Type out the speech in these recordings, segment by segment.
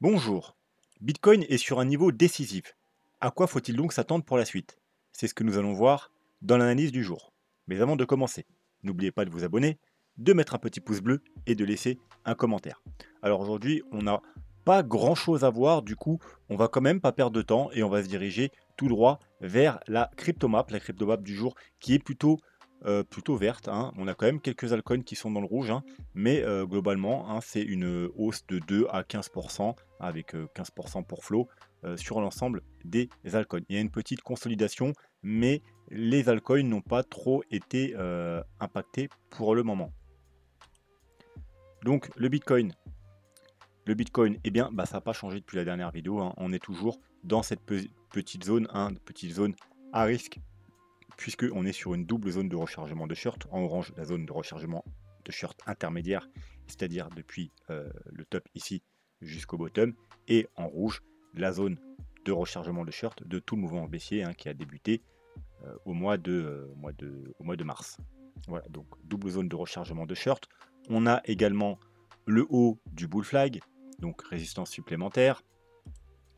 Bonjour. Bitcoin est sur un niveau décisif. À quoi faut-il donc s'attendre pour la suite C'est ce que nous allons voir dans l'analyse du jour. Mais avant de commencer, n'oubliez pas de vous abonner, de mettre un petit pouce bleu et de laisser un commentaire. Alors aujourd'hui, on n'a pas grand-chose à voir, du coup, on va quand même pas perdre de temps et on va se diriger tout droit vers la cryptomap, la map du jour qui est plutôt euh, plutôt verte. Hein. On a quand même quelques altcoins qui sont dans le rouge, hein, mais euh, globalement, hein, c'est une euh, hausse de 2 à 15% avec 15% euh, pour Flow euh, sur l'ensemble des altcoins. Il y a une petite consolidation, mais les altcoins n'ont pas trop été euh, impactés pour le moment. Donc le Bitcoin, le Bitcoin, eh bien, bah, ça n'a pas changé depuis la dernière vidéo. Hein. On est toujours dans cette petite zone, hein, petite zone à risque, puisque on est sur une double zone de rechargement de shirt. En orange, la zone de rechargement de shirt intermédiaire, c'est-à-dire depuis le top ici jusqu'au bottom, et en rouge, la zone de rechargement de shirt de tout le mouvement baissier hein, qui a débuté euh, au, mois de, euh, mois de, au mois de mars. Voilà, donc double zone de rechargement de shirt On a également le haut du bull flag, donc résistance supplémentaire,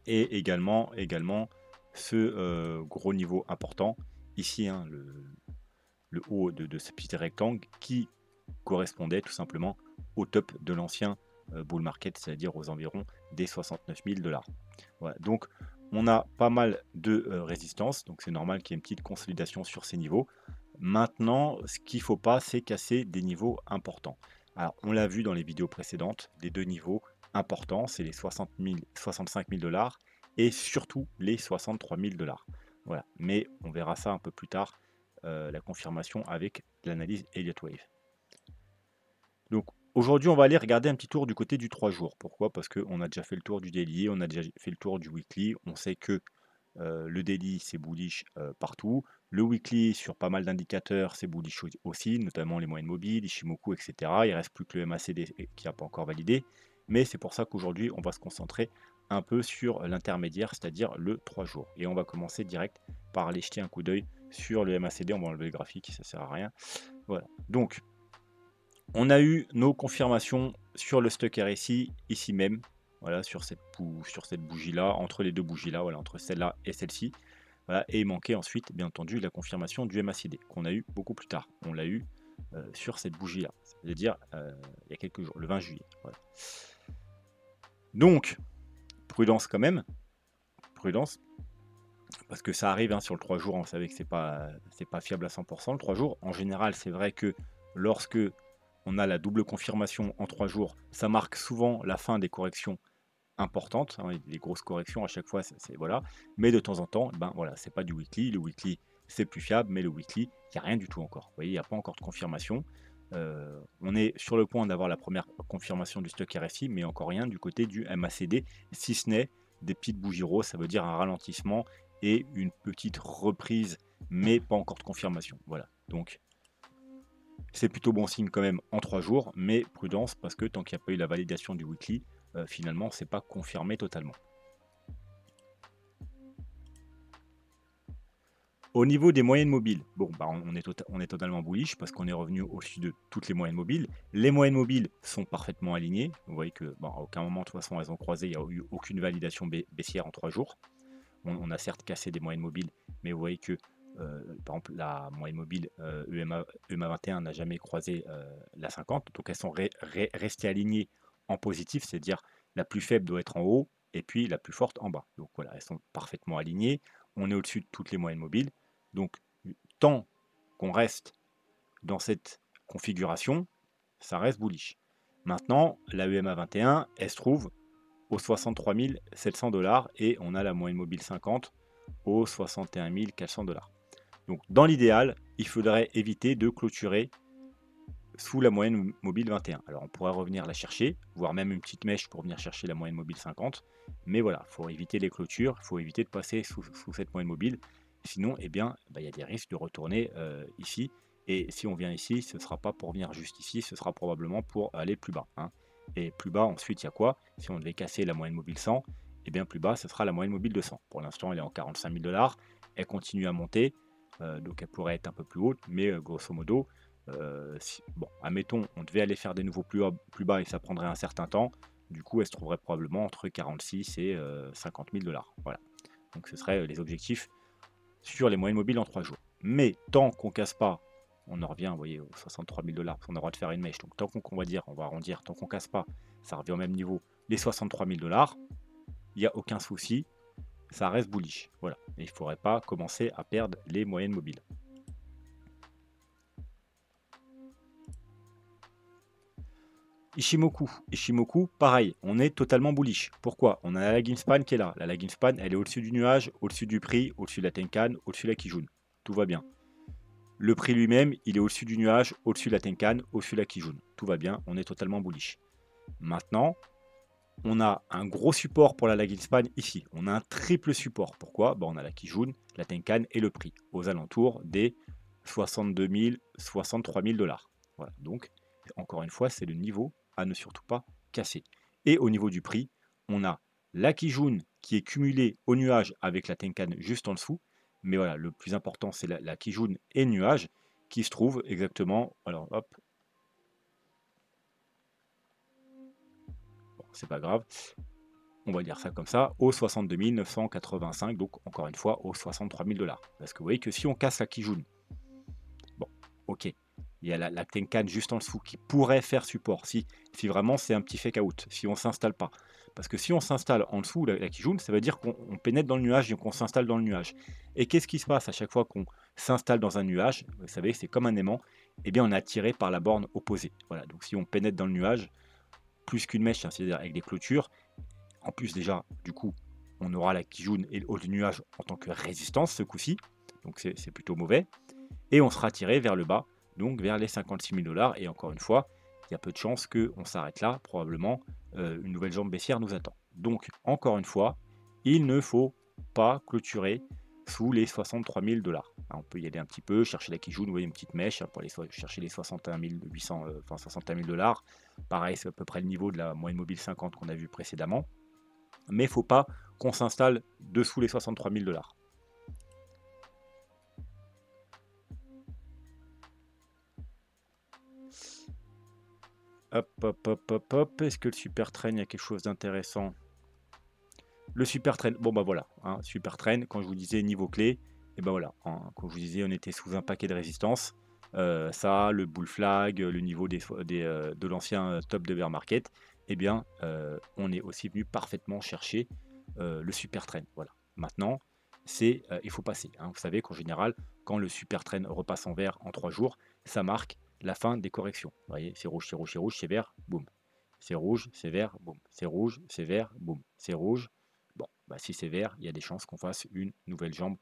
et également, également ce euh, gros niveau important, ici hein, le, haut de, de ce petit rectangle qui correspondait tout simplement au top de l'ancien euh, bull market, c'est-à-dire aux environs des 69 000 dollars. Voilà, donc on a pas mal de euh, résistance, donc c'est normal qu'il y ait une petite consolidation sur ces niveaux. Maintenant, ce qu'il ne faut pas, c'est casser des niveaux importants. Alors, on l'a vu dans les vidéos précédentes, des deux niveaux importants, c'est les 60 000, 65 000 dollars et surtout les 63 000 dollars. Voilà, mais on verra ça un peu plus tard, euh, la confirmation avec l'analyse Elliott Wave. Donc Aujourd'hui, on va aller regarder un petit tour du côté du 3 jours. Pourquoi Parce qu'on a déjà fait le tour du daily, on a déjà fait le tour du weekly. On sait que euh, le daily, c'est bullish euh, partout. Le weekly, sur pas mal d'indicateurs, c'est bullish aussi, notamment les moyennes mobiles, Ishimoku, etc. Il ne reste plus que le MACD qui n'a pas encore validé. Mais c'est pour ça qu'aujourd'hui, on va se concentrer un peu sur l'intermédiaire, c'est-à-dire le 3 jours. Et on va commencer direct par aller jeter un coup d'œil sur le MACD. On va enlever le graphique, ça ne sert à rien. Voilà. Donc, on a eu nos confirmations sur le stock RSI ici même, voilà, sur cette, sur cette bougie-là, entre les deux bougies-là, voilà, entre celle-là et celle-ci. et il manquait ensuite, bien entendu, la confirmation du MACD qu'on a eu beaucoup plus tard. On l'a eu euh, sur cette bougie-là, c'est-à-dire euh, il y a quelques jours, le 20 juillet. Donc, prudence quand même, prudence, parce que ça arrive hein, sur le 3 jours, on savait que c'est pas, pas fiable à 100%. Le 3 jours, en général, c'est vrai que lorsque on a la double confirmation en trois jours. Ça marque souvent la fin des corrections importantes, des hein, grosses corrections à chaque fois, c'est voilà. Mais de temps en temps, ben voilà, c'est pas du weekly. Le weekly, c'est plus fiable, mais le weekly, il n'y a rien du tout encore. Vous voyez, il n'y a pas encore de confirmation. Euh, on est sur le point d'avoir la première confirmation du stock RSI, mais encore rien du côté du MACD, si ce n'est des petites bougies roses, ça veut dire un ralentissement et une petite reprise, mais pas encore de confirmation. Voilà. Donc c'est plutôt bon signe quand même en trois jours, mais prudence parce que tant qu'il n'y a pas eu la validation du weekly, euh, finalement, c'est pas confirmé totalement. Au niveau des moyennes mobiles, bon, bah, tota-, on, est totalement bullish parce qu'on est revenu au-dessus de toutes les moyennes mobiles. Les moyennes mobiles sont parfaitement alignées. Vous voyez que, bah, à aucun moment, de toute façon, elles ont croisé. Il n'y a eu aucune validation baissière en trois jours. on, a certes cassé des moyennes mobiles, mais vous voyez que euh, par exemple, la moyenne mobile euh, EMA, 21 n'a jamais croisé euh, la 50, donc elles sont restées alignées en positif, c'est-à-dire la plus faible doit être en haut et puis la plus forte en bas. Donc voilà, elles sont parfaitement alignées. On est au-dessus de toutes les moyennes mobiles. Donc tant qu'on reste dans cette configuration, ça reste bullish. Maintenant, la EMA 21, elle se trouve aux 63 700 dollars et on a la moyenne mobile 50 aux 61 400 dollars. Donc dans l'idéal, il faudrait éviter de clôturer sous la moyenne mobile 21. Alors on pourrait revenir la chercher, voire même une petite mèche pour venir chercher la moyenne mobile 50. Mais voilà, il faut éviter les clôtures, il faut éviter de passer sous, cette moyenne mobile. Sinon, eh bien, bah, il y a des risques de retourner euh, ici. Et si on vient ici, ce ne sera pas pour venir juste ici, ce sera probablement pour aller plus bas. Hein. Et plus bas, ensuite, il y a quoi Si on devait casser la moyenne mobile 100, eh bien plus bas, ce sera la moyenne mobile 200. Pour l'instant, elle est en 45 000 dollars. Elle continue à monter. Euh, donc elle pourrait être un peu plus haute, mais euh, grosso modo, euh, bon, admettons, on devait aller faire des nouveaux plus, bas et ça prendrait un certain temps, du coup, elle se trouverait probablement entre 46 et 50 000 dollars. Voilà. Donc ce seraient les objectifs sur les moyennes mobiles en 3 jours. Mais tant qu'on casse pas, on en revient, vous voyez, aux 63 000 dollars, on a le droit de faire une mèche. Donc tant qu'on, va dire, on va arrondir, tant qu'on casse pas, ça revient au même niveau, les 63 000 dollars, il n'y a aucun souci ça reste bullish. Voilà. il ne faudrait pas commencer à perdre les moyennes mobiles. Ishimoku, Ishimoku, pareil, on est totalement bullish. Pourquoi On a la lagging span qui est là. La lagging span, elle est au-dessus du nuage, au-dessus du prix, au-dessus de la Tenkan, au-dessus de la Kijun. Tout va bien. Le prix lui-même, il est au-dessus du nuage, au-dessus de la Tenkan, au-dessus de la Kijun. Tout va bien, on est totalement bullish. Maintenant, on a un gros support pour la Lague ici. On a un triple support. Pourquoi bah, On a la Kijun, la Tenkan et le prix aux alentours des 62 000, 63 000 dollars. Voilà, donc encore une fois, c'est le niveau à ne surtout pas casser. Et au niveau du prix, on a la Kijun qui est cumulée au nuage avec la Tenkan juste en dessous. Mais voilà, le plus important, c'est la, la Kijun et nuage qui se trouve exactement, alors hop, c'est pas grave. On va dire ça comme ça, au 62 985, donc encore une fois aux 63 000 dollars. Parce que vous voyez que si on casse la Kijun, bon, ok, il y a la, Tenkan juste en dessous qui pourrait faire support si, si vraiment c'est un petit fake out, si on ne s'installe pas. Parce que si on s'installe en dessous, la, la Kijun, ça veut dire qu'on pénètre dans le nuage, et qu'on s'installe dans le nuage. Et qu'est-ce qui se passe à chaque fois qu'on s'installe dans un nuage Vous savez, c'est comme un aimant, et eh bien on est attiré par la borne opposée. Voilà, donc si on pénètre dans le nuage, plus qu'une mèche, hein, c'est-à-dire avec des clôtures. En plus, déjà, du coup, on aura la Kijun et le haut du nuage en tant que résistance ce coup-ci, donc c'est plutôt mauvais. Et on sera tiré vers le bas, donc vers les 56 000 dollars. Et encore une fois, il y a peu de chances on s'arrête là, probablement euh, une nouvelle jambe baissière nous attend. Donc encore une fois, il ne faut pas clôturer sous les 63 000 dollars. Hein, on peut y aller un petit peu, chercher la Kijun, vous voyez une petite mèche hein, pour aller chercher les 61 800, euh, enfin 61 000 dollars. Pareil, c'est à peu près le niveau de la moyenne mobile 50 qu'on a vu précédemment. Mais faut pas qu'on s'installe dessous les 63 000 dollars. Hop, hop, hop, hop, hop. Est-ce que le super train, il y a quelque chose d'intéressant le super train, bon bah voilà, hein, super train, quand je vous disais niveau clé, et ben voilà, quand je vous disais on était sous un paquet de résistance, euh, ça, le bull flag, le niveau des, euh, de l'ancien euh, top de bear market, et eh bien on est aussi venu parfaitement chercher le super train. Voilà. Maintenant, c'est il faut passer. Hein. Vous savez qu'en général, quand le super train repasse en vert en trois jours, ça marque la fin des corrections. Vous voyez, c'est rouge, c'est rouge, c'est rouge, c'est vert, boum. C'est rouge, c'est vert, boum. C'est rouge, c'est vert, boum. C'est rouge, bah, si c'est vert, il y a des chances qu'on fasse une nouvelle jambe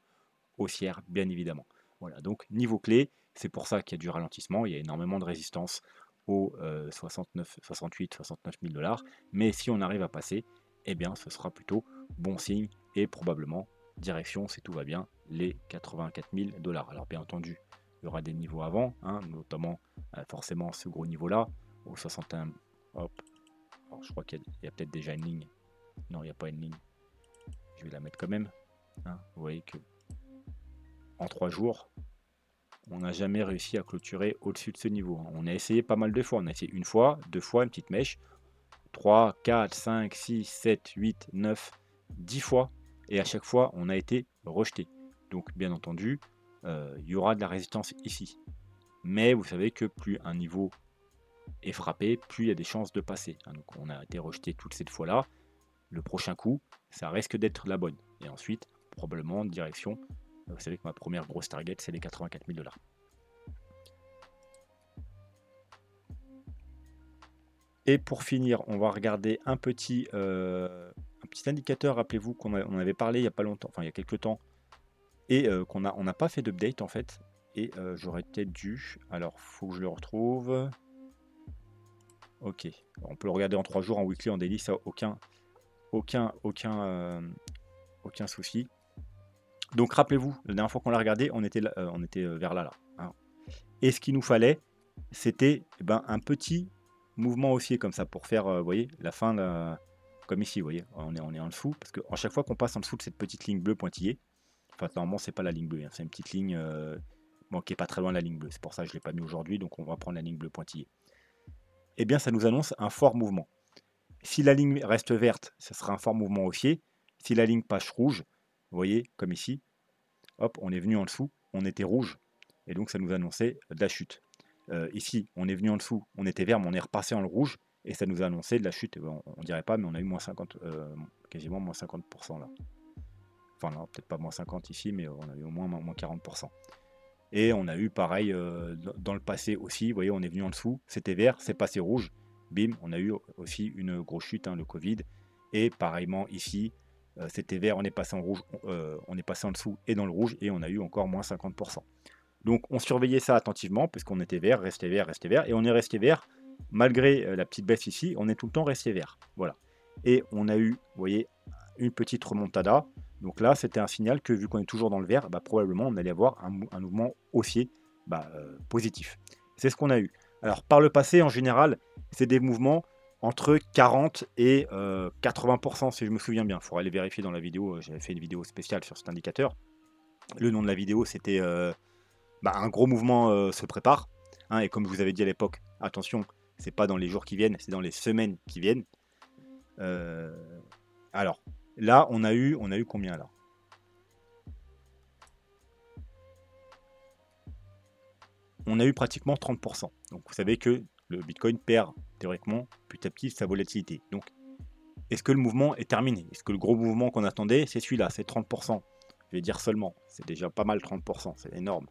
haussière, bien évidemment. Voilà, donc niveau clé, c'est pour ça qu'il y a du ralentissement, il y a énormément de résistance aux 69, 68, 69 000 dollars. Mais si on arrive à passer, eh bien, ce sera plutôt bon signe et probablement direction, si tout va bien, les 84 000 dollars. Alors, bien entendu, il y aura des niveaux avant, hein, notamment euh, forcément ce gros niveau-là, au 61. Hop, je crois qu'il y a peut-être déjà une ligne. Non, il n'y a pas une ligne je vais la mettre quand même. Hein. vous voyez que en trois jours, on n'a jamais réussi à clôturer au-dessus de ce niveau. Hein. On a essayé pas mal de fois. On a essayé une fois, deux fois, une petite mèche. 3, 4, 5, 6, 7, 8, 9, 10 fois. Et à chaque fois, on a été rejeté. Donc, bien entendu, euh, il y aura de la résistance ici. Mais vous savez que plus un niveau est frappé, plus il y a des chances de passer. Hein. donc, on a été rejeté toutes ces fois-là le prochain coup, ça risque d'être la bonne. Et ensuite, probablement, direction, euh, vous savez que ma première grosse target, c'est les 84 000 dollars. Et pour finir, on va regarder un petit, euh, un petit indicateur. Rappelez-vous qu'on en avait parlé il y a pas longtemps, enfin il y a quelques temps, et euh, qu'on n'a on pas fait d'update en fait. Et j'aurais peut-être dû. Alors, faut que je le retrouve. Ok. on peut le regarder en 3 jours, en weekly, en daily, ça aucun, aucun, aucun, euh, aucun souci. Donc rappelez-vous, la dernière fois qu'on l'a regardé, on était, euh, on était euh, vers là. là Et ce qu'il nous fallait, c'était eh ben, un petit mouvement haussier comme ça pour faire, voyez, la fin, comme ici, vous voyez, on est, on est en dessous. Parce qu'à chaque fois qu'on passe en dessous de cette petite ligne bleue pointillée, enfin normalement c'est pas la ligne bleue, hein, c'est une petite ligne qui pas très loin de la ligne bleue. C'est pour ça que je ne l'ai pas mis aujourd'hui, donc on va prendre la ligne bleue pointillée. Eh bien ça nous annonce un fort mouvement. Si la ligne reste verte, ce sera un fort mouvement haussier. Si la ligne passe rouge, vous voyez, comme ici, hop, on est venu en dessous, on était rouge. Et donc, ça nous annonçait de la chute. Euh, ici, on est venu en dessous, on était vert, mais on est repassé en rouge. Et ça nous annonçait de la chute. Ben, on, on dirait pas, mais on a eu moins 50, euh, quasiment moins 50% là. Enfin, non, peut-être pas moins 50 ici, mais on a eu au moins moins 40%. Et on a eu pareil euh, dans le passé aussi. Vous voyez, on est venu en dessous, c'était vert, c'est passé rouge bim, on a eu aussi une grosse chute, hein, le Covid. Et pareillement ici, euh, c'était vert, on est passé en rouge, euh, on est passé en dessous et dans le rouge, et on a eu encore moins 50%. Donc on surveillait ça attentivement, puisqu'on était vert, restait vert, resté vert, et on est resté vert, malgré euh, la petite baisse ici, on est tout le temps resté vert. Voilà. Et on a eu, vous voyez, une petite remontada. Donc là, c'était un signal que vu qu'on est toujours dans le vert, bah, probablement on allait avoir un, mouvement haussier bah, positif. C'est ce qu'on a eu. Alors par le passé, en général, c'est des mouvements entre 40 et 80%, euh, si je me souviens bien. Il faudrait aller vérifier dans la vidéo. Euh, j'avais fait une vidéo spéciale sur cet indicateur. Le nom de la vidéo, c'était euh, bah, Un gros mouvement se prépare. Hein, et comme je vous avais dit à l'époque, attention, c'est pas dans les jours qui viennent, c'est dans les semaines qui viennent. alors, là, on a eu, on a eu combien là On a eu pratiquement 30%. Donc vous savez que le Bitcoin perd théoriquement petit à petit sa volatilité. Donc est-ce que le mouvement est terminé Est-ce que le gros mouvement qu'on attendait, c'est celui-là, c'est 30% Je vais dire seulement, c'est déjà pas mal 30%, c'est énorme.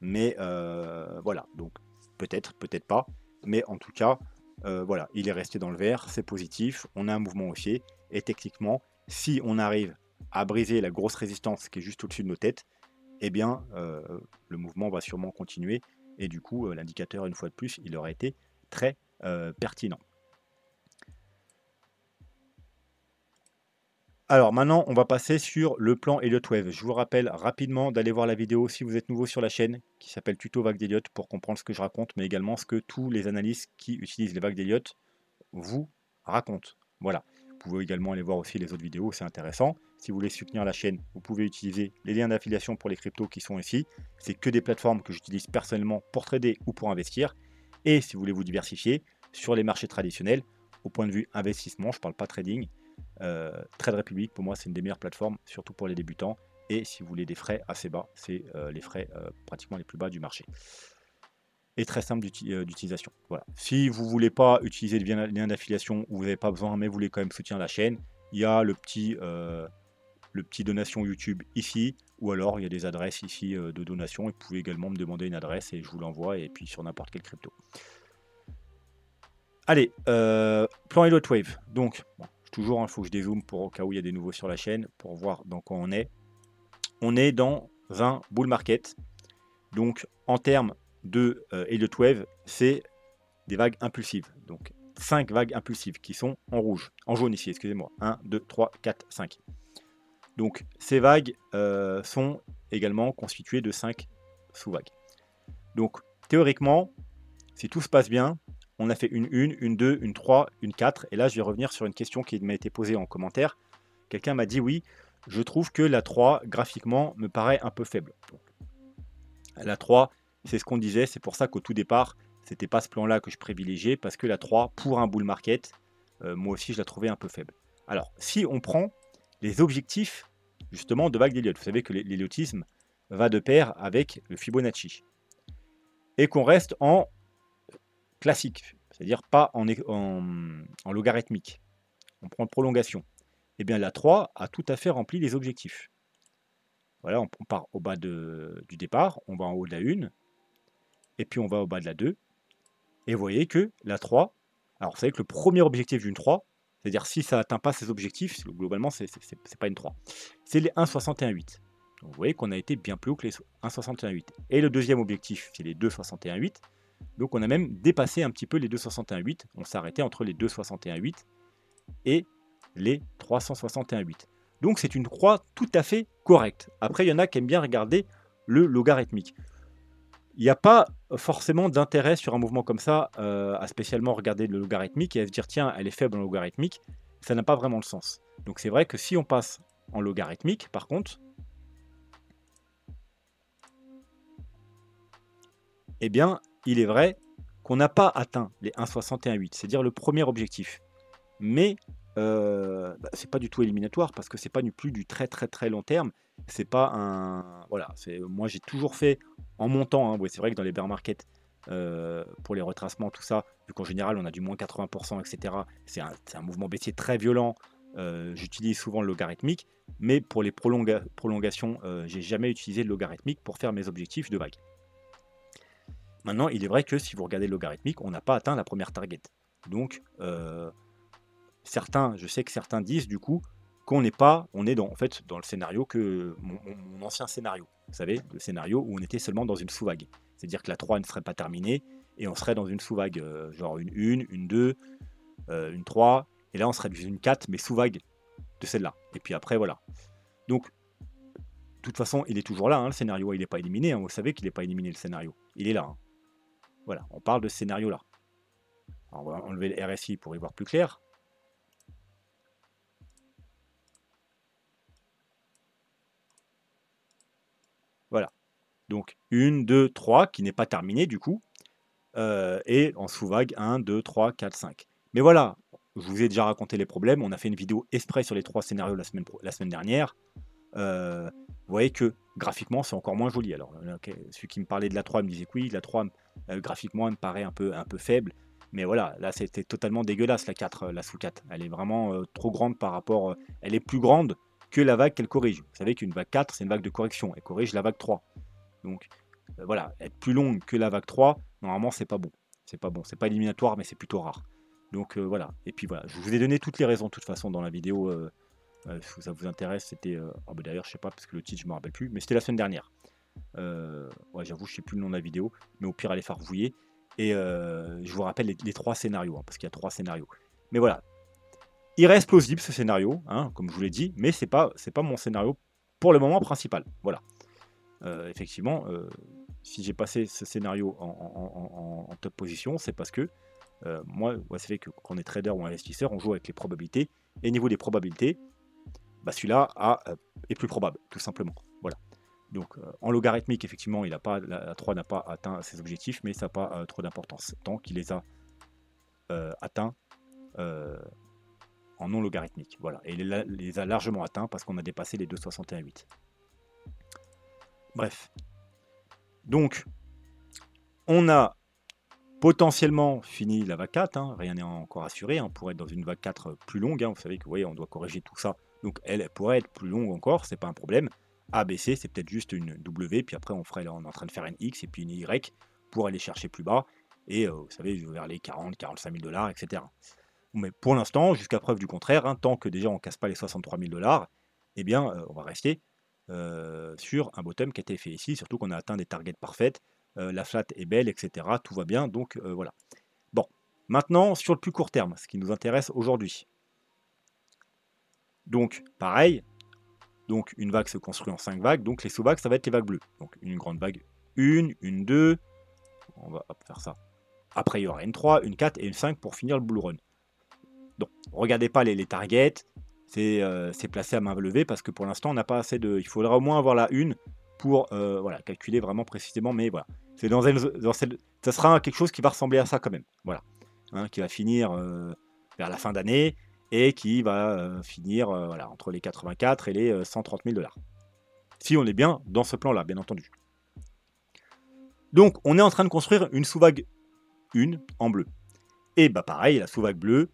Mais euh, voilà, donc peut-être, peut-être pas. Mais en tout cas, euh, voilà, il est resté dans le vert, c'est positif, on a un mouvement haussier. Et techniquement, si on arrive à briser la grosse résistance qui est juste au-dessus de nos têtes, eh bien, euh, le mouvement va sûrement continuer et du coup, euh, l'indicateur, une fois de plus, il aurait été très euh, pertinent. Alors maintenant, on va passer sur le plan Elliott Wave. Je vous rappelle rapidement d'aller voir la vidéo si vous êtes nouveau sur la chaîne qui s'appelle Tuto Vague d'Elliott pour comprendre ce que je raconte, mais également ce que tous les analystes qui utilisent les vagues d'Elliott vous racontent. Voilà. Vous pouvez également aller voir aussi les autres vidéos, c'est intéressant. Si vous voulez soutenir la chaîne, vous pouvez utiliser les liens d'affiliation pour les cryptos qui sont ici. C'est que des plateformes que j'utilise personnellement pour trader ou pour investir. Et si vous voulez vous diversifier sur les marchés traditionnels, au point de vue investissement, je ne parle pas trading, euh, Trade Republic, pour moi, c'est une des meilleures plateformes, surtout pour les débutants. Et si vous voulez des frais assez bas, c'est euh, les frais euh, pratiquement les plus bas du marché très simple euh, d'utilisation. Voilà. Si vous voulez pas utiliser le lien d'affiliation ou vous n'avez pas besoin, mais vous voulez quand même soutenir la chaîne, il y a le petit, euh, le petit donation YouTube ici, ou alors il y a des adresses ici euh, de donation, et vous pouvez également me demander une adresse et je vous l'envoie, et puis sur n'importe quelle crypto. Allez, Plan plan l'autre Wave. Donc, toujours, il hein, faut que je dézoome pour au cas où il y a des nouveaux sur la chaîne, pour voir dans quoi on est. On est dans un bull market. Donc, en termes de euh, le Wave, c'est des vagues impulsives. Donc 5 vagues impulsives qui sont en rouge, en jaune ici, excusez-moi. 1, 2, 3, 4, 5. Donc ces vagues euh, sont également constituées de 5 sous-vagues. Donc théoriquement, si tout se passe bien, on a fait une 1, une 2, une 3, une 4. Et là, je vais revenir sur une question qui m'a été posée en commentaire. Quelqu'un m'a dit oui, je trouve que la 3 graphiquement me paraît un peu faible. la 3, c'est ce qu'on disait, c'est pour ça qu'au tout départ, c'était pas ce plan-là que je privilégiais, parce que la 3, pour un bull market, euh, moi aussi je la trouvais un peu faible. Alors, si on prend les objectifs justement de vague d'Eliot, vous savez que l'héliotisme va de pair avec le Fibonacci, et qu'on reste en classique, c'est-à-dire pas en, en, logarithmique, on prend prolongation, eh bien la 3 a tout à fait rempli les objectifs. Voilà, on, part au bas du départ, on va en haut de la 1, et puis on va au bas de la 2. Et vous voyez que la 3, alors vous savez que le premier objectif d'une 3, c'est-à-dire si ça n'atteint pas ses objectifs, globalement c'est pas une 3, c'est les 1,61,8. Donc vous voyez qu'on a été bien plus haut que les 1,61,8. Et le deuxième objectif, c'est les 2,61,8. Donc on a même dépassé un petit peu les 2,61,8. On s'arrêtait entre les 2,61,8 et les 361,8. Donc c'est une croix tout à fait correcte. Après, il y en a qui aiment bien regarder le logarithmique il n'y a pas forcément d'intérêt sur un mouvement comme ça euh, à spécialement regarder le logarithmique et à se dire tiens, elle est faible en logarithmique, ça n'a pas vraiment le sens. Donc c'est vrai que si on passe en logarithmique, par contre, eh bien, il est vrai qu'on n'a pas atteint les 1,61,8, c'est-à-dire le premier objectif. Mais euh, n'est bah, c'est pas du tout éliminatoire parce que c'est pas du plus du très très très long terme. C'est pas un. Voilà, c'est moi j'ai toujours fait en montant. Hein, c'est vrai que dans les bear markets, euh, pour les retracements, tout ça, vu qu'en général on a du moins 80%, etc., c'est un, mouvement baissier très violent. Euh, j'utilise souvent le logarithmique, mais pour les prolongations, euh, j'ai jamais utilisé le logarithmique pour faire mes objectifs de vague. Maintenant, il est vrai que si vous regardez le logarithmique, on n'a pas atteint la première target. Donc, certains, je sais que certains disent du coup, qu'on n'est pas, on est dans, en fait dans le scénario que mon, ancien scénario, vous savez, le scénario où on était seulement dans une sous-vague. C'est-à-dire que la 3 ne serait pas terminée et on serait dans une sous-vague, euh, genre une 1, une 2, une 3, euh, et là on serait dans une 4, mais sous-vague de celle-là. Et puis après, voilà. Donc, de toute façon, il est toujours là, hein, le scénario, il n'est pas éliminé, hein, vous savez qu'il n'est pas éliminé le scénario, il est là. Hein. Voilà, on parle de ce scénario-là. on va enlever le RSI pour y voir plus clair, Donc 1, 2, 3, qui n'est pas terminé du coup, euh, et en sous-vague 1, 2, 3, 4, 5. Mais voilà, je vous ai déjà raconté les problèmes, on a fait une vidéo exprès sur les trois scénarios la semaine, la semaine dernière. Euh, vous voyez que graphiquement c'est encore moins joli. Alors celui qui me parlait de la 3 me disait que oui, la 3 euh, graphiquement elle me paraît un peu, un peu faible. Mais voilà, là c'était totalement dégueulasse la 4, la sous 4. Elle est vraiment trop grande par rapport. elle est plus grande que la vague qu'elle corrige. Vous savez qu'une vague 4 c'est une vague de correction, elle corrige la vague 3. Donc euh, voilà, être plus longue que la vague 3, normalement c'est pas bon. C'est pas bon, c'est pas éliminatoire, mais c'est plutôt rare. Donc euh, voilà, et puis voilà, je vous ai donné toutes les raisons de toute façon dans la vidéo. Euh, si ça vous intéresse, c'était. Ah bah d'ailleurs, je sais pas, parce que le titre, je me rappelle plus, mais c'était la semaine dernière. ouais, j'avoue, je sais plus le nom de la vidéo, mais au pire, allez farfouiller. Et je vous rappelle les, trois scénarios, hein, parce qu'il y a trois scénarios. Mais voilà, il reste plausible ce scénario, hein, comme je vous l'ai dit, mais c'est pas c'est pas mon scénario pour le moment principal. Voilà. Euh, effectivement, euh, si j'ai passé ce scénario en, top position, c'est parce que euh, moi, c'est vrai que quand on est trader ou investisseur, on joue avec les probabilités. Et niveau des probabilités, bah, celui-là est plus probable, tout simplement. Voilà. Donc en logarithmique, effectivement, il a pas, la, 3 n'a pas atteint ses objectifs, mais ça n'a pas trop d'importance. Tant qu'il les a atteints en non logarithmique. Voilà. Et il les a largement atteints parce qu'on a dépassé les 2,61,8. Bref. Donc, on a potentiellement fini la vague 4, hein. rien n'est encore assuré, hein. on pourrait être dans une vague 4 plus longue, hein. vous savez que vous voyez, on doit corriger tout ça, donc elle pourrait être plus longue encore, c'est pas un problème. ABC, c'est peut-être juste une W, puis après on ferait, là, on est en train de faire une X et puis une Y pour aller chercher plus bas, et euh, vous savez, vers les 40, 45 000 dollars, etc. Mais pour l'instant, jusqu'à preuve du contraire, tant que déjà on casse pas les 63 000 dollars, eh bien, euh, on va rester euh, sur un bottom qui a été fait ici, surtout qu'on a atteint des targets parfaites, euh, la flat est belle, etc. Tout va bien, donc euh, voilà. Bon, maintenant sur le plus court terme, ce qui nous intéresse aujourd'hui. Donc, pareil, donc une vague se construit en 5 vagues, donc les sous-vagues, ça va être les vagues bleues. Donc une grande vague une, une deux, on va faire ça. Après, il y aura une 3, une 4 et une 5 pour finir le bull run. Donc, regardez pas les targets, euh, c'est placé à main levée parce que pour l'instant, on n'a pas assez de. Il faudra au moins avoir la une pour euh, voilà, calculer vraiment précisément. Mais voilà, c'est dans, dans ça sera quelque chose qui va ressembler à ça quand même. Voilà, hein, qui va finir euh, vers la fin d'année et qui va finir voilà, entre les 84 et les 130 000 dollars. Si on est bien dans ce plan-là, bien entendu. Donc, on est en train de construire une sous-vague 1 en bleu. Et bah pareil, la sous-vague bleue,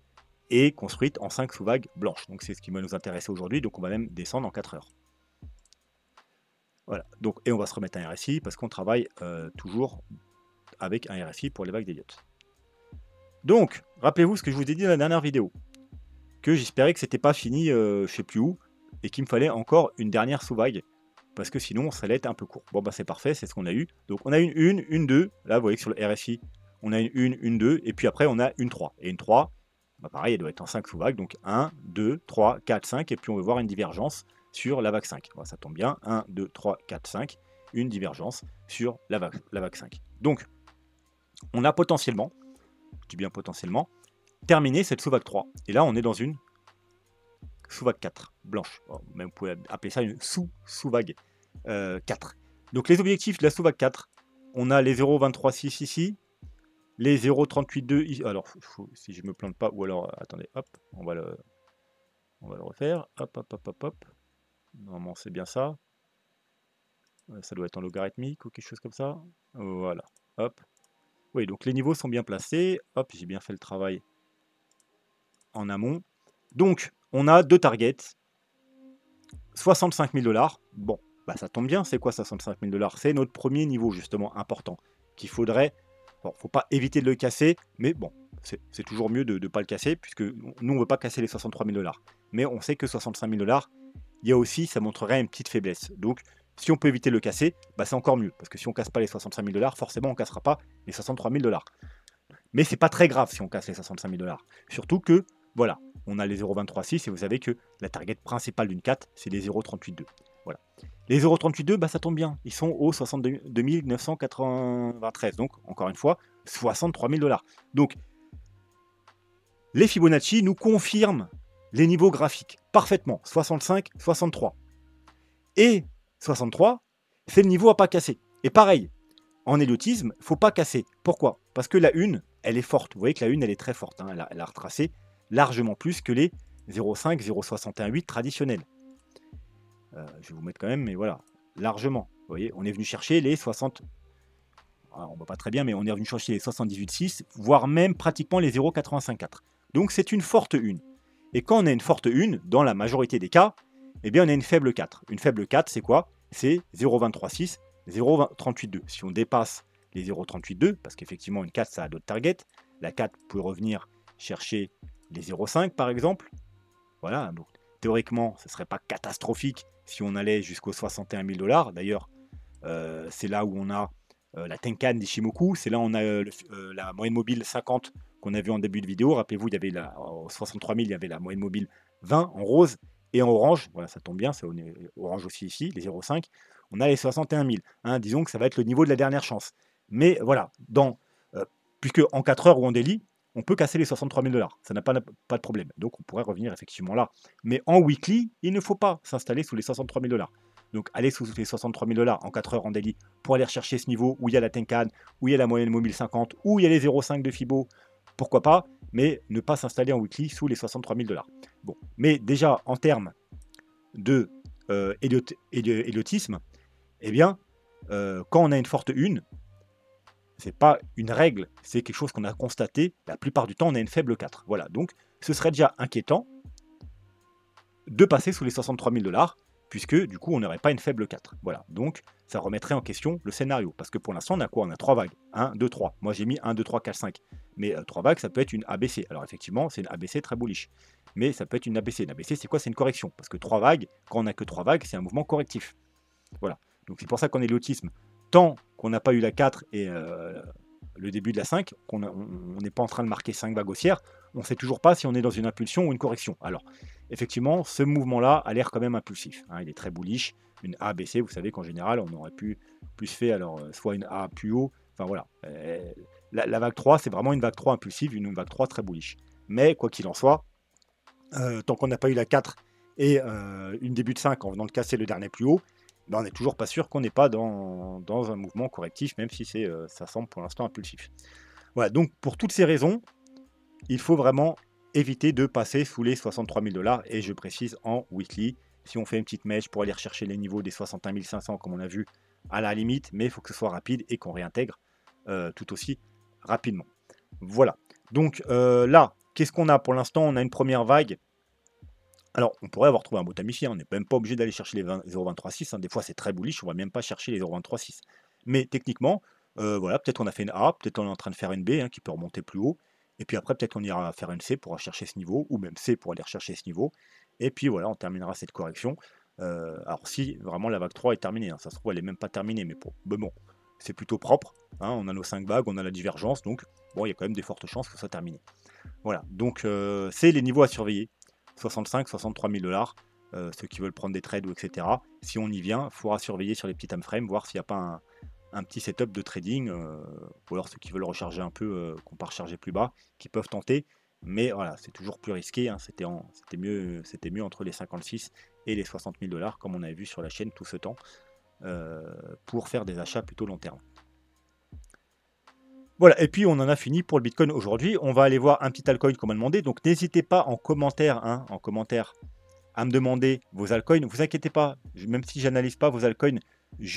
et construite en 5 sous-vagues blanches. Donc c'est ce qui va nous intéresser aujourd'hui, donc on va même descendre en 4 heures. Voilà, donc, et on va se remettre un RSI parce qu'on travaille euh, toujours avec un RSI pour les vagues d'Elliott. Donc, rappelez-vous ce que je vous ai dit dans la dernière vidéo, que j'espérais que c'était pas fini, euh, je sais plus où, et qu'il me fallait encore une dernière sous-vague, parce que sinon ça allait être un peu court. Bon bah c'est parfait, c'est ce qu'on a eu. Donc on a une 1, une 2, là vous voyez que sur le RSI, on a une 1, une 2, et puis après on a une 3. Et une trois. Bah, pareil, elle doit être en 5 sous-vagues, donc 1, 2, 3, 4, 5, et puis on veut voir une divergence sur la vague 5. ça tombe bien, 1, 2, 3, 4, 5, une divergence sur la vague, la vague 5. Donc, on a potentiellement, je dis bien potentiellement, terminé cette sous-vague 3. Et là, on est dans une sous-vague 4, blanche. Oh, Mais vous pouvez appeler ça une sous-sous-vague 4. Euh, donc, les objectifs de la sous-vague 4, on a les 0,236 ici, les 0.38.2, alors si je me plante pas, ou alors euh, attendez, hop, on va le, on va le refaire. Hop, hop, hop, hop, hop. Normalement c'est bien ça. Euh, ça doit être en logarithmique ou quelque chose comme ça. Voilà, hop. Oui, donc les niveaux sont bien placés. Hop, j'ai bien fait le travail en amont. Donc, on a deux targets. 65 000 dollars. Bon, bah ça tombe bien. C'est quoi 65 000 dollars C'est notre premier niveau justement important qu'il faudrait ne faut pas éviter de le casser, mais bon, c'est toujours mieux de ne pas le casser, puisque nous, on veut pas casser les 63 000 dollars. Mais on sait que 65 000 dollars, il y a aussi, ça montrerait une petite faiblesse. Donc, si on peut éviter de le casser, bah, c'est encore mieux, parce que si on casse pas les 65 000 dollars, forcément, on cassera pas les 63 000 dollars. Mais c'est pas très grave si on casse les 65 000 dollars. Surtout que, voilà, on a les 0,236 et vous savez que la target principale d'une 4, c'est les 0,382. Les 0,382, bah, ça tombe bien. Ils sont au 62 993. Donc, encore une fois, 63 000 dollars. Donc, les Fibonacci nous confirment les niveaux graphiques parfaitement. 65, 63. Et 63, c'est le niveau à pas casser. Et pareil, en héliotisme, faut pas casser. Pourquoi Parce que la une, elle est forte. Vous voyez que la une, elle est très forte. Hein. Elle, a, elle, a, retracé largement plus que les 0,5, 0,618 traditionnels. Euh, je vais vous mettre quand même, mais voilà, largement. Vous voyez, on est venu chercher les 60. Ah, on on voit pas très bien, mais on est venu chercher les 78,6, voire même pratiquement les 0,854. Donc c'est une forte une. Et quand on a une forte une, dans la majorité des cas, eh bien on a une faible 4. Une faible 4, c'est quoi C'est 0,236, 0,382. Si on dépasse les 0,382, parce qu'effectivement une 4 ça a d'autres targets, la 4 peut revenir chercher les 0,5 par exemple. Voilà, donc théoriquement ce ne serait pas catastrophique si on allait jusqu'aux 61 000 dollars. D'ailleurs, euh, c'est là où on a euh, la Tenkan d'Ishimoku, c'est là où on a euh, la moyenne mobile 50 qu'on a vu en début de vidéo. Rappelez-vous, il y avait la 63 000, il y avait la moyenne mobile 20 en rose et en orange. Voilà, ça tombe bien, c'est orange aussi ici, les 0,5. On a les 61 000. Hein. disons que ça va être le niveau de la dernière chance. Mais voilà, dans, puisque en 4 heures ou en délit, on peut casser les 63 000 dollars. Ça n'a pas, de problème. Donc on pourrait revenir effectivement là. Mais en weekly, il ne faut pas s'installer sous les 63 000 dollars. Donc aller sous les 63 000 dollars en 4 heures en daily pour aller rechercher ce niveau où il y a la Tenkan, où il y a la moyenne mobile 1050, où il y a les 0,5 de Fibo, pourquoi pas, mais ne pas s'installer en weekly sous les 63 000 dollars. Bon, mais déjà en termes de euh, eh bien, euh, quand on a une forte une, c'est pas une règle, c'est quelque chose qu'on a constaté. La plupart du temps, on a une faible 4. Voilà, donc ce serait déjà inquiétant de passer sous les 63 000 dollars, puisque du coup, on n'aurait pas une faible 4. Voilà, donc ça remettrait en question le scénario. Parce que pour l'instant, on a quoi On a 3 vagues. 1, 2, 3. Moi, j'ai mis 1, 2, 3, 4, 5. Mais euh, trois 3 vagues, ça peut être une ABC. Alors effectivement, c'est une ABC très bullish. Mais ça peut être une ABC. Une ABC, c'est quoi C'est une correction. Parce que 3 vagues, quand on n'a que 3 vagues, c'est un mouvement correctif. Voilà. Donc c'est pour ça qu'on est l'autisme tant qu'on n'a pas eu la 4 et euh, le début de la 5, qu'on n'est pas en train de marquer 5 vagues haussières, on ne sait toujours pas si on est dans une impulsion ou une correction. Alors, effectivement, ce mouvement-là a l'air quand même impulsif. Hein. il est très bullish. Une A baissée, vous savez qu'en général, on aurait pu plus faire alors euh, soit une A plus haut. Enfin voilà. Euh, la, vague 3, c'est vraiment une vague 3 impulsive, une vague 3 très bullish. Mais quoi qu'il en soit, tant qu'on n'a pas eu la 4 et une début de 5 en venant de casser le dernier plus haut, ben, on n'est toujours pas sûr qu'on n'est pas dans, un mouvement correctif, même si euh, ça semble pour l'instant impulsif. Voilà, donc pour toutes ces raisons, il faut vraiment éviter de passer sous les 63 000 dollars, et je précise en weekly, si on fait une petite mèche pour aller rechercher les niveaux des 61 500 comme on a vu, à la limite, mais il faut que ce soit rapide et qu'on réintègre euh, tout aussi rapidement. Voilà. Donc euh, là, qu'est-ce qu'on a pour l'instant On a une première vague alors, on pourrait avoir trouvé un beau tamisier. Hein, on n'est même pas obligé d'aller chercher les 0,236, hein. des fois c'est très bullish, on ne va même pas chercher les 0,236. Mais techniquement, euh, voilà, peut-être qu'on a fait une A, peut-être qu'on est en train de faire une B hein, qui peut remonter plus haut, et puis après peut-être qu'on ira faire une C pour aller chercher ce niveau, ou même C pour aller rechercher ce niveau, et puis voilà, on terminera cette correction. Euh, alors si vraiment la vague 3 est terminée, ça se trouve elle n'est même pas terminée, mais, bon, c'est plutôt propre, on a nos 5 vagues, on a la divergence, donc bon, il y a quand même des fortes chances que ça soit terminé. Voilà, donc euh, c'est les niveaux à surveiller. 65, 63 000 dollars. Euh, ceux qui veulent prendre des trades ou etc. Si on y vient, il faudra surveiller sur les petits timeframes voir s'il n'y a pas un, petit setup de trading, euh, ou alors ceux qui veulent recharger un peu, euh, qu'on part recharger plus bas, qui peuvent tenter. Mais voilà, c'est toujours plus risqué. Hein. c'était, mieux, c'était mieux entre les 56 et les 60 000 dollars, comme on avait vu sur la chaîne tout ce temps, pour faire des achats plutôt long terme. Voilà, et puis on en a fini pour le Bitcoin aujourd'hui. On va aller voir un petit altcoin qu'on m'a demandé. Donc n'hésitez pas en commentaire, hein, en commentaire, à me demander vos altcoins. Vous inquiétez pas, même si j'analyse pas vos altcoins,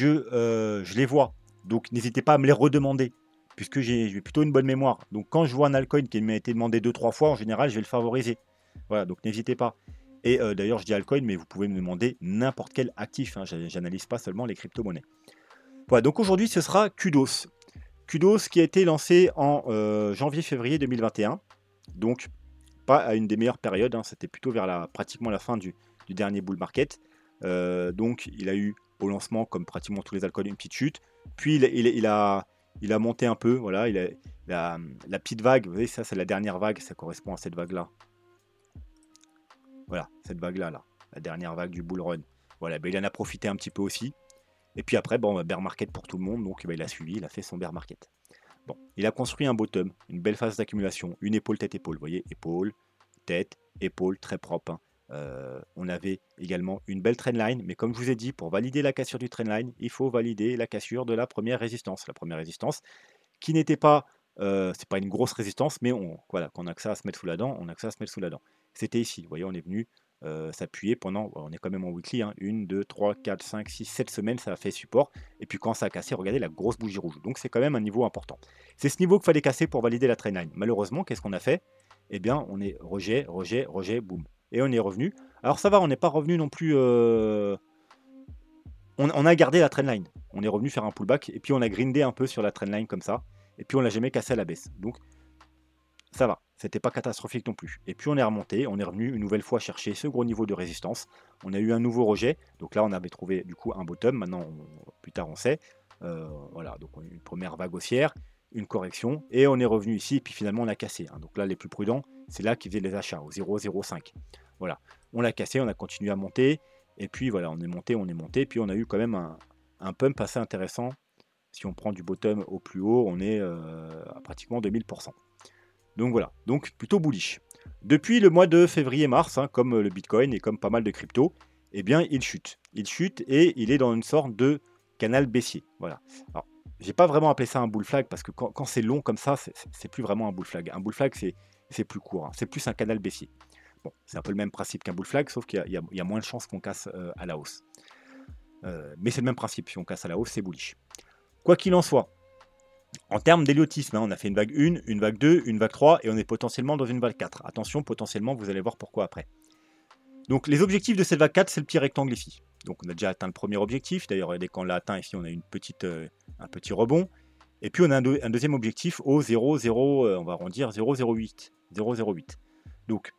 euh, je, les vois. Donc n'hésitez pas à me les redemander, puisque j'ai plutôt une bonne mémoire. Donc quand je vois un altcoin qui m'a été demandé deux, trois fois, en général, je vais le favoriser. Voilà, donc n'hésitez pas. Et euh, d'ailleurs, je dis altcoin, mais vous pouvez me demander n'importe quel actif. Hein. Je J'analyse pas seulement les crypto-monnaies. Voilà, donc aujourd'hui, ce sera Kudos. Kudos qui a été lancé en euh, janvier-février 2021, donc pas à une des meilleures périodes, hein, c'était plutôt vers la, pratiquement la fin du, dernier bull market. Euh, donc il a eu au lancement, comme pratiquement tous les alcools, une petite chute. Puis il, a, il a monté un peu, voilà, il a, la, petite vague, vous voyez, ça c'est la dernière vague, ça correspond à cette vague-là. Voilà, cette vague-là, là, la dernière vague du bull run. Voilà, ben, il en a profité un petit peu aussi. Et puis après, bon, bah, bear market pour tout le monde, donc eh ben, il a suivi, il a fait son bear market. Bon, il a construit un bottom, une belle phase d'accumulation, une épaule, tête, épaule, vous voyez, épaule, tête, épaule, très propre. Hein. Euh, on avait également une belle line mais comme je vous ai dit, pour valider la cassure du line il faut valider la cassure de la première résistance. La première résistance qui n'était pas, euh, c'est pas une grosse résistance, mais on, voilà, qu'on a que ça à se mettre sous la dent, on a que ça à se mettre sous la dent. C'était ici, vous voyez, on est venu euh, s'appuyer pendant, on est quand même en weekly, 1, hein, une, deux, trois, mmh. quatre, cinq, six, sept semaines, ça a fait support. Et puis quand ça a cassé, regardez la grosse bougie rouge. Donc c'est quand même un niveau important. C'est ce niveau qu'il fallait casser pour valider la trainline. Malheureusement, qu'est-ce qu'on a fait Eh bien, on est rejet, rejet, rejet, boum. Et on est revenu. Alors ça va, on n'est pas revenu non plus. Euh, on, a gardé la trendline. On est revenu faire un pullback et puis on a grindé un peu sur la trendline comme ça. Et puis on l'a jamais cassé à la baisse. Donc ça va c'était pas catastrophique non plus. Et puis on est remonté, on est revenu une nouvelle fois chercher ce gros niveau de résistance. On a eu un nouveau rejet, donc là on avait trouvé du coup un bottom, maintenant plus tard on sait. Euh, voilà, donc on a eu une première vague haussière, une correction, et on est revenu ici, et puis finalement on a cassé. Hein. Donc là les plus prudents, c'est là qu'ils faisaient les achats, au 0,05. Voilà, on l'a cassé, on a continué à monter, et puis voilà, on est monté, on est monté, puis on a eu quand même un, pump assez intéressant. Si on prend du bottom au plus haut, on est euh, à pratiquement 2000%. Donc voilà, donc plutôt bullish. Depuis le mois de février-mars, hein, comme euh, le Bitcoin et comme pas mal de cryptos, eh bien il chute. Il chute et il est dans une sorte de canal baissier. Voilà. Alors, j'ai pas vraiment appelé ça un bull flag parce que quand, c'est long comme ça, c'est plus vraiment un bull flag. Un bull flag, c'est plus court, hein. c'est plus un canal baissier. Bon, c'est un peu le même principe qu'un bull flag, sauf qu'il y, a moins de chances qu'on casse euh, à la hausse. Euh, mais c'est le même principe, si on casse à la hausse, c'est bullish. Quoi qu'il en soit, en termes d'héliotisme, hein, on a fait une vague 1, une vague 2, une vague 3, et on est potentiellement dans une vague 4. Attention, potentiellement, vous allez voir pourquoi après. Donc les objectifs de cette vague 4, c'est le petit rectangle ici. Donc on a déjà atteint le premier objectif. D'ailleurs, dès qu'on l'a atteint, ici, on a une petite, euh, un petit rebond. Et puis on a un, deuxième objectif au 0, 0, euh, on va arrondir 0,08. 8. Donc,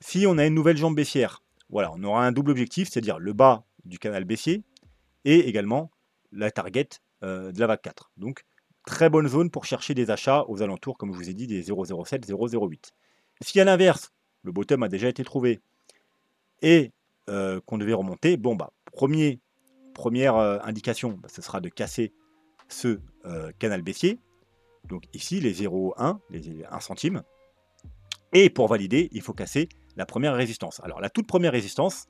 si on a une nouvelle jambe baissière, voilà, on aura un double objectif, c'est-à-dire le bas du canal baissier et également la target euh, de la vague 4. Donc, Très bonne zone pour chercher des achats aux alentours, comme je vous ai dit, des 0,07, 0,08. Si à l'inverse, le bottom a déjà été trouvé et euh, qu'on devait remonter, bon bah, premier, première euh, indication, bah, ce sera de casser ce euh, canal baissier. Donc ici, les 0,1, les 1 centime. Et pour valider, il faut casser la première résistance. Alors la toute première résistance,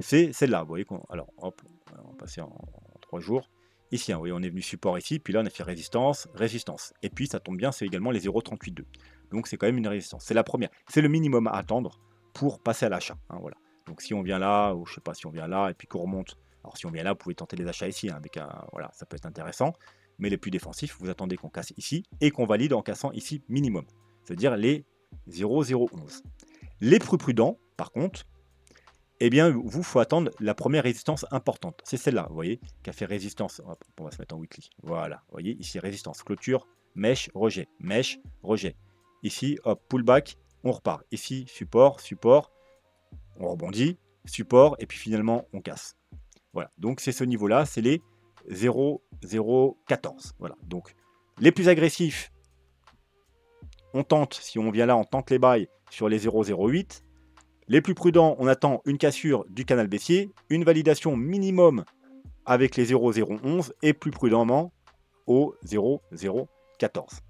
c'est celle-là. Vous voyez qu'on. Alors hop, on va passer en, en 3 jours. Ici, hein, on est venu support ici, puis là on a fait résistance, résistance. Et puis ça tombe bien, c'est également les 0,382. Donc c'est quand même une résistance. C'est la première. C'est le minimum à attendre pour passer à l'achat. Hein, voilà. Donc si on vient là, ou je ne sais pas si on vient là, et puis qu'on remonte. Alors si on vient là, vous pouvez tenter les achats ici, hein, voilà, ça peut être intéressant. Mais les plus défensifs, vous attendez qu'on casse ici et qu'on valide en cassant ici minimum. C'est-à-dire les 0,011. Les plus prudents, par contre, eh bien, vous, faut attendre la première résistance importante. C'est celle-là, vous voyez, qui a fait résistance. on va se mettre en weekly. Voilà, vous voyez, ici, résistance, clôture, mèche, rejet, mèche, rejet. Ici, hop, back, on repart. Ici, support, support, on rebondit, support, et puis finalement, on casse. Voilà, donc c'est ce niveau-là, c'est les 0,014. Voilà, donc les plus agressifs, on tente, si on vient là, on tente les bails sur les 0,08. Les plus prudents, on attend une cassure du canal baissier, une validation minimum avec les 0011 et plus prudemment au 0014.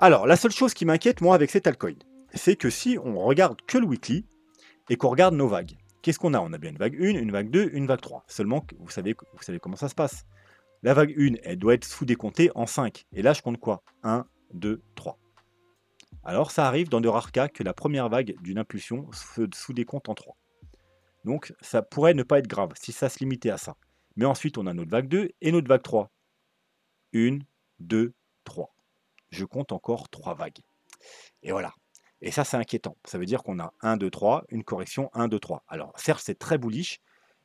Alors, la seule chose qui m'inquiète, moi, avec cet altcoin, c'est que si on regarde que le weekly et qu'on regarde nos vagues, qu'est-ce qu'on a On a bien une vague 1, une vague 2, une vague 3. Seulement, vous savez, vous savez comment ça se passe. La vague 1, elle doit être sous-décomptée en 5. Et là, je compte quoi 1, 2, 3. Alors ça arrive dans de rares cas que la première vague d'une impulsion se sous-décompte en 3. Donc ça pourrait ne pas être grave si ça se limitait à ça. Mais ensuite on a notre vague 2 et notre vague 3. 1, 2, 3. Je compte encore 3 vagues. Et voilà. Et ça c'est inquiétant. Ça veut dire qu'on a 1, 2, 3, une correction 1, 2, 3. Alors certes c'est très bullish,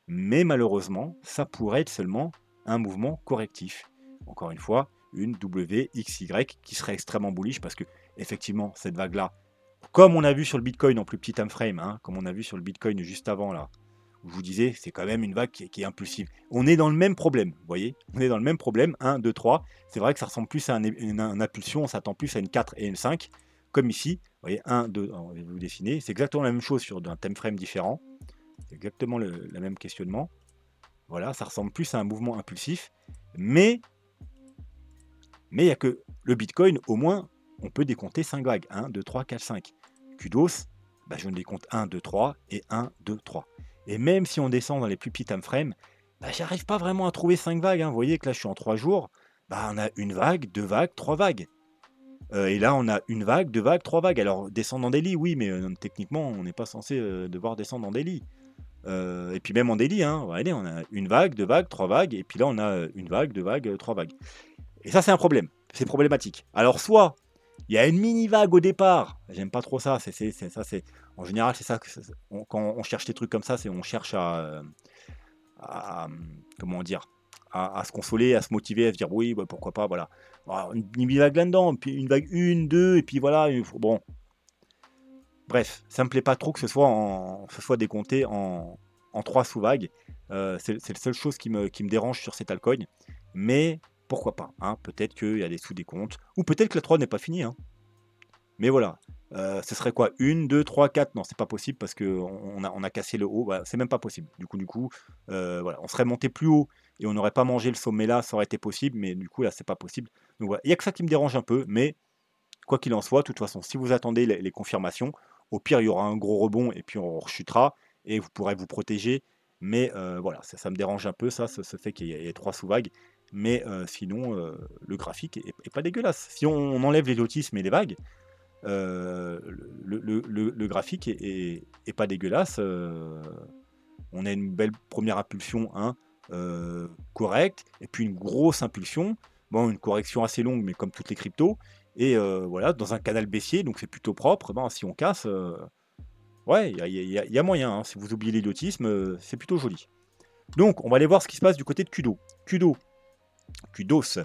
mais malheureusement ça pourrait être seulement un mouvement correctif. Encore une fois, une WXY qui serait extrêmement bullish parce que effectivement, cette vague-là, comme on a vu sur le Bitcoin en plus petit time frame, hein, comme on a vu sur le Bitcoin juste avant là, où je vous disais, c'est quand même une vague qui est, impulsive. On est dans le même problème, vous voyez On est dans le même problème, 1, 2, 3. C'est vrai que ça ressemble plus à un, une, impulsion, on s'attend plus à une 4 et une 5, comme ici. Vous voyez, 1, 2, on va vous dessiner. C'est exactement la même chose sur un time frame différent. exactement le, le même questionnement. Voilà, ça ressemble plus à un mouvement impulsif. Mais mais il n'y a que le Bitcoin, au moins, on peut décompter 5 vagues. 1, 2, 3, 4, 5. Kudos, bah, je ne décompte 1, 2, 3 et 1, 2, 3. Et même si on descend dans les plus petits time frames, bah, j'arrive pas vraiment à trouver 5 vagues. Hein. Vous voyez que là, je suis en 3 jours. Bah, on a une vague, deux vagues, trois vagues. Euh, et là, on a une vague, deux vagues, trois vagues. Alors, descendre dans des lits, oui, mais euh, techniquement, on n'est pas censé euh, devoir descendre dans des et puis même en délit, hein, allez, on a une vague, deux vagues, trois vagues, et puis là on a une vague, deux vagues, trois vagues. Et ça c'est un problème, c'est problématique. Alors soit il y a une mini vague au départ. J'aime pas trop ça. C'est, ça, c'est en général c'est ça que quand on cherche des trucs comme ça, c'est on cherche à, euh, comment dire à, se consoler, à se motiver, à se dire oui, bah, pourquoi pas, voilà. une, mini vague là-dedans, puis une vague une, deux, et puis voilà. bon, bref, ça me plaît pas trop que ce soit en, ce soit décompté en, trois sous vagues. Euh, c'est, la seule chose qui me, qui me dérange sur cette alcogne. Mais pourquoi pas hein. Peut-être qu'il y a des sous des ou peut-être que la 3 n'est pas finie. Hein. Mais voilà, euh, ce serait quoi Une, deux, trois, quatre Non, c'est pas possible parce qu'on a, on a cassé le haut. c'est même pas possible. Du coup, du coup, euh, voilà, on serait monté plus haut et on n'aurait pas mangé le sommet là, ça aurait été possible, mais du coup, là, c'est pas possible. Donc voilà, il n'y a que ça qui me dérange un peu, mais quoi qu'il en soit, de toute façon, si vous attendez les, confirmations, au pire, il y aura un gros rebond et puis on rechutera et vous pourrez vous protéger. Mais euh, voilà, ça, me dérange un peu, ça, ce fait qu'il y ait trois sous-vagues. Mais euh, sinon, euh, le graphique est, pas dégueulasse. Si on, enlève enlève lotismes et les vagues, euh, le, graphique est, pas dégueulasse. on a une belle première impulsion, hein, correcte, et puis une grosse impulsion. Bon, une correction assez longue, mais comme toutes les cryptos. Et voilà, dans un canal baissier, donc c'est plutôt propre. Ben, si on casse, ouais, il y, a moyen. Si vous oubliez l'idiotisme, c'est plutôt joli. Donc, on va aller voir ce qui se passe du côté de Kudo. Kudo, Cudos,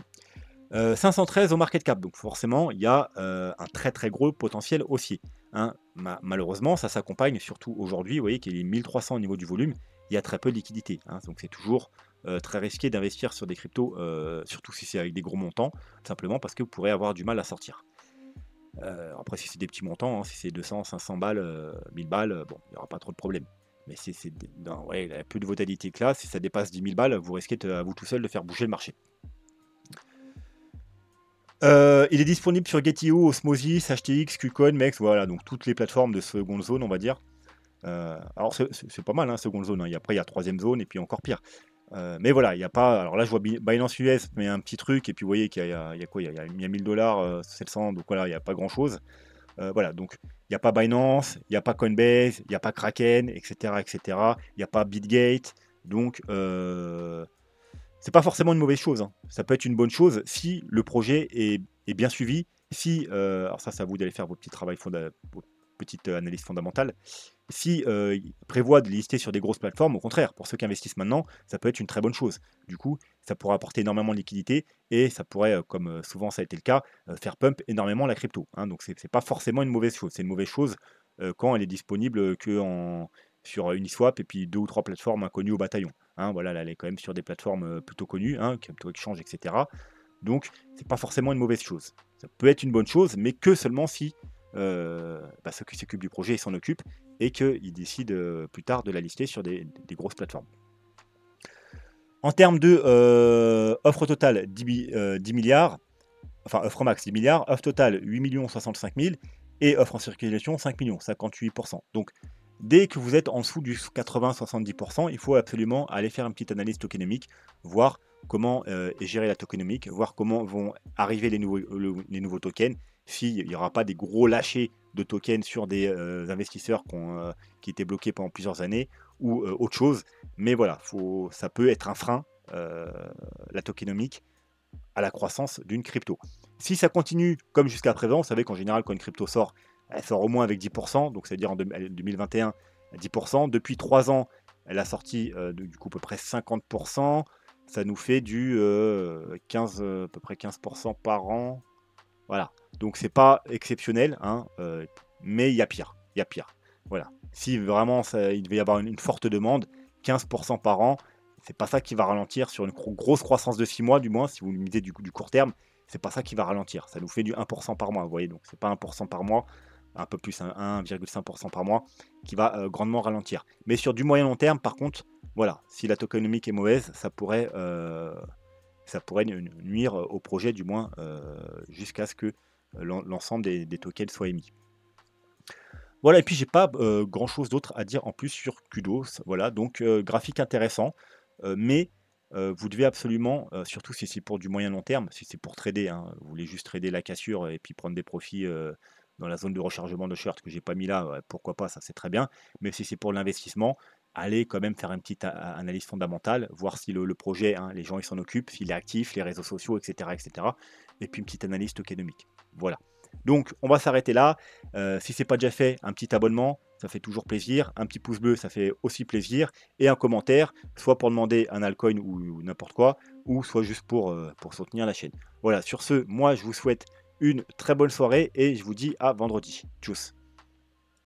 513 euh, au market cap, donc forcément il y a euh, un très très gros potentiel haussier. Hein. malheureusement, ça s'accompagne surtout aujourd'hui, vous voyez qu'il est 1300 au niveau du volume, il y a très peu de liquidité. Hein. donc c'est toujours euh, très risqué d'investir sur des cryptos, surtout si c'est avec des gros montants, simplement parce que vous pourrez avoir du mal à sortir. après, si c'est des petits montants, hein, si c'est 200, 500 balles, 1000 balles, bon, il n'y aura pas trop de problème. Mais c'est y a plus de volatilité que là, si ça dépasse 10 000 balles, vous risquez à vous tout seul de faire bouger le marché il est disponible sur Getio, Osmosis, HTX, Qcoin, Mex, voilà, donc toutes les plateformes de seconde zone, on va dire. alors c'est pas mal, seconde zone. Hein. Après, il y a troisième zone et puis encore pire. mais voilà, il n'y a pas. Alors là, je vois Binance US, mais un petit truc, et puis vous voyez qu'il y, a quoi Il y a, 1000 dollars, 700, donc voilà, il n'y a pas grand chose. voilà, donc il n'y a pas Binance, il n'y a pas Coinbase, il n'y a pas Kraken, etc. etc. Il n'y a pas BitGate, donc c'est pas forcément une mauvaise chose. Hein. Ça peut être une bonne chose si le projet est, bien suivi. Si, euh, alors ça, c'est à vous d'aller faire vos petits travaux, vos petites euh, analyses fondamentales. Si euh, prévoit de lister sur des grosses plateformes, au contraire, pour ceux qui investissent maintenant, ça peut être une très bonne chose. Du coup, ça pourrait apporter énormément de liquidité et ça pourrait, comme souvent ça a été le cas, faire pump énormément la crypto. Hein. Donc, c'est pas forcément une mauvaise chose. C'est une mauvaise chose quand elle est disponible que en, sur Uniswap et puis deux ou trois plateformes inconnues au bataillon. Hein, voilà, elle est quand même sur des plateformes euh, plutôt connues, hein, crypto exchange, etc. Donc, c'est pas forcément une mauvaise chose. Ça peut être une bonne chose, mais que seulement si ceux qui bah, s'occupent du projet s'en occupent et qu'ils décident euh, plus tard de la lister sur des, grosses plateformes. En termes de euh, offre totale, 10, 10, milliards, enfin offre max 10 milliards, offre totale 8 millions 65 000 et offre en circulation 5 millions, 58%. Donc Dès que vous êtes en dessous du 80-70%, il faut absolument aller faire une petite analyse tokenomique, voir comment euh, gérer la tokenomique, voir comment vont arriver les nouveaux, les nouveaux tokens, s'il n'y aura pas des gros lâchers de tokens sur des euh, investisseurs euh, qui, étaient bloqués pendant plusieurs années ou autre chose. Mais voilà, ça peut être un frein, la tokenomique, à la croissance d'une crypto. Si ça continue comme jusqu'à présent, vous savez qu'en général, quand une crypto sort, elle sort au moins avec 10%, donc c'est-à-dire en 2021, 10%. Depuis 3 ans, elle a sorti euh, du coup à peu près 50%. Ça nous fait du 15, euh, euh, à peu près 15% par an. Voilà. Donc c'est pas exceptionnel, hein, mais il y a pire. Il y a pire. Voilà. Si vraiment il devait y avoir une, forte demande, 15% par an, c'est pas ça qui va ralentir sur une grosse croissance de 6 mois, du moins, si vous misez du, du court terme, c'est pas ça qui va ralentir. Ça nous fait du 1% par mois, vous voyez, donc c'est pas 1% par mois un peu plus, 1,5% par mois, qui va euh, grandement ralentir. Mais sur du moyen long terme, par contre, voilà, si la tokenomique est mauvaise, ça pourrait, euh, ça pourrait nuire au projet, du moins euh, jusqu'à ce que l'ensemble des, tokens soient émis. Voilà, et puis j'ai pas grand chose d'autre à dire en plus sur Kudos. Voilà, donc graphique intéressant, mais vous devez absolument, surtout si c'est pour du moyen long terme, si c'est pour trader, hein, vous voulez juste trader la cassure et puis prendre des profits dans la zone de rechargement de shirt que j'ai pas mis là, pourquoi pas, ça c'est très bien. Mais si c'est pour l'investissement, allez quand même faire une petite analyse fondamentale, voir si le, projet, hein, les gens ils s'en occupent, s'il est actif, les réseaux sociaux, etc., etc. Et puis une petite analyse tokenomique. Voilà. Donc on va s'arrêter là. si euh, si c'est pas déjà fait, un petit abonnement, ça fait toujours plaisir. Un petit pouce bleu, ça fait aussi plaisir. Et un commentaire, soit pour demander un altcoin ou, n'importe quoi, ou soit juste pour, euh, pour soutenir la chaîne. Voilà, sur ce, moi je vous souhaite une très bonne soirée et je vous dis à vendredi. Tchuss